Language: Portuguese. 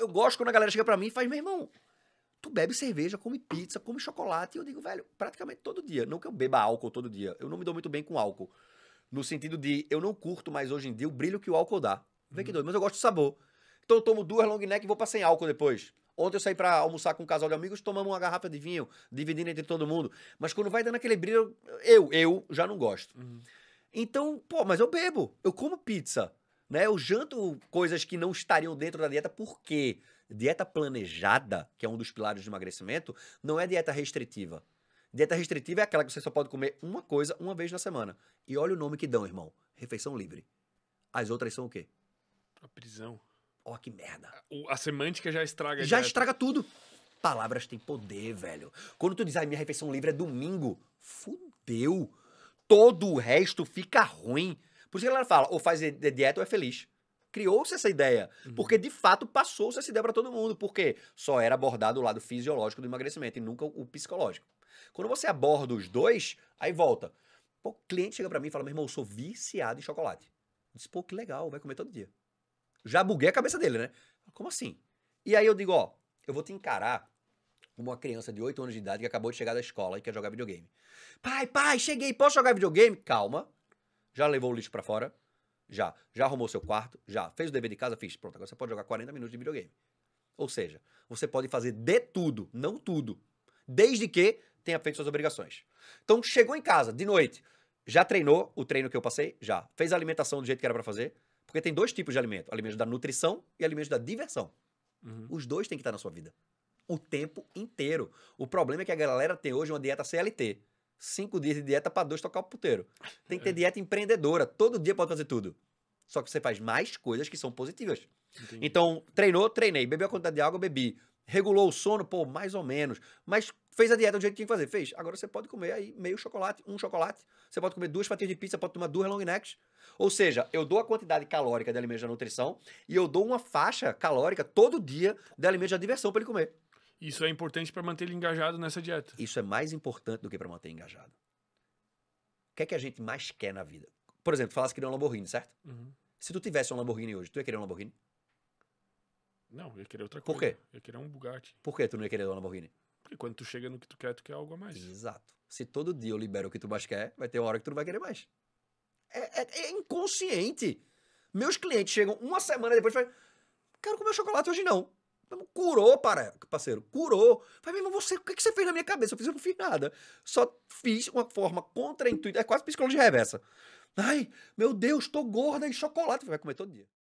eu gosto quando a galera chega para mim e faz, meu irmão, tu bebe cerveja, come pizza, come chocolate. E eu digo, velho, praticamente todo dia. Não que eu beba álcool todo dia. Eu não me dou muito bem com álcool. No sentido de, eu não curto mais hoje em dia o brilho que o álcool dá. Vê que uhum. doido, mas eu gosto do sabor. Então eu tomo duas long neck e vou pra sem álcool depois. Ontem eu saí para almoçar com um casal de amigos, tomamos uma garrafa de vinho, dividindo entre todo mundo. Mas quando vai dando aquele brilho, eu, eu já não gosto. Uhum. Então, pô, mas eu bebo, eu como pizza. Né? Eu janto coisas que não estariam dentro da dieta, porque dieta planejada, que é um dos pilares do emagrecimento, não é dieta restritiva. Dieta restritiva é aquela que você só pode comer uma coisa uma vez na semana. E olha o nome que dão, irmão: refeição livre. As outras são o quê? A prisão. Ó, oh, que merda. A, a, semântica já estraga. Já dieta. estraga tudo. Palavras têm poder, velho. Quando tu diz, ah, minha refeição livre é domingo, fudeu. Todo o resto fica ruim. Por isso que ela fala, ou faz dieta ou é feliz. Criou-se essa ideia. Uhum. Porque, de fato, passou-se essa ideia para todo mundo. Porque só era abordado o lado fisiológico do emagrecimento e nunca o psicológico. Quando você aborda os dois, aí volta. Pô, cliente chega para mim e fala: meu irmão, eu sou viciado em chocolate. Eu disse, pô, que legal, vai comer todo dia. Já buguei a cabeça dele, né? Como assim? E aí eu digo: ó, eu vou te encarar como uma criança de 8 anos de idade que acabou de chegar da escola e quer jogar videogame. Pai, pai, cheguei, posso jogar videogame? Calma, já levou o lixo para fora? Já. Já arrumou seu quarto? Já. Fez o dever de casa? Fiz. Pronto, agora você pode jogar 40 minutos de videogame. Ou seja, você pode fazer de tudo, não tudo. Desde que tenha feito suas obrigações. Então, chegou em casa de noite, já treinou o treino que eu passei? Já. Fez a alimentação do jeito que era para fazer? Porque tem dois tipos de alimento: alimento da nutrição e alimento da diversão. Uhum. Os dois têm que estar na sua vida. O tempo inteiro. O problema é que a galera tem hoje uma dieta CLT cinco dias de dieta para dois tocar o puteiro. Tem que ter é. dieta empreendedora. Todo dia pode fazer tudo. Só que você faz mais coisas que são positivas. Entendi. Então, treinou, treinei. Bebeu a quantidade de água, bebi. Regulou o sono, pô, mais ou menos. Mas fez a dieta do jeito que tinha que fazer. Fez. Agora você pode comer aí meio chocolate, um chocolate. Você pode comer duas fatias de pizza, pode tomar duas long necks. Ou seja, eu dou a quantidade calórica de alimento da nutrição e eu dou uma faixa calórica todo dia de alimento da diversão para ele comer. Isso é importante para manter ele engajado nessa dieta. Isso é mais importante do que para manter engajado. O que é que a gente mais quer na vida? Por exemplo, falasse que queria um Lamborghini, certo? Uhum. Se tu tivesse um Lamborghini hoje, tu ia querer um Lamborghini? Não, eu ia querer outra coisa. Por quê? Eu ia querer um Bugatti. Por que tu não ia querer um Lamborghini? Porque quando tu chega no que tu quer, tu quer algo a mais. Exato. Se todo dia eu libero o que tu mais quer, vai ter uma hora que tu não vai querer mais. É, é, é inconsciente. Meus clientes chegam uma semana depois e falam: Quero comer chocolate hoje não. Curou, para, parceiro, curou. Falei, meu irmão, você, o que, que você fez na minha cabeça? Eu fiz, eu não fiz nada. Só fiz uma forma contraintuitiva, é quase psicologia reversa. Ai, meu Deus, tô gorda em chocolate. Vai comer todo dia.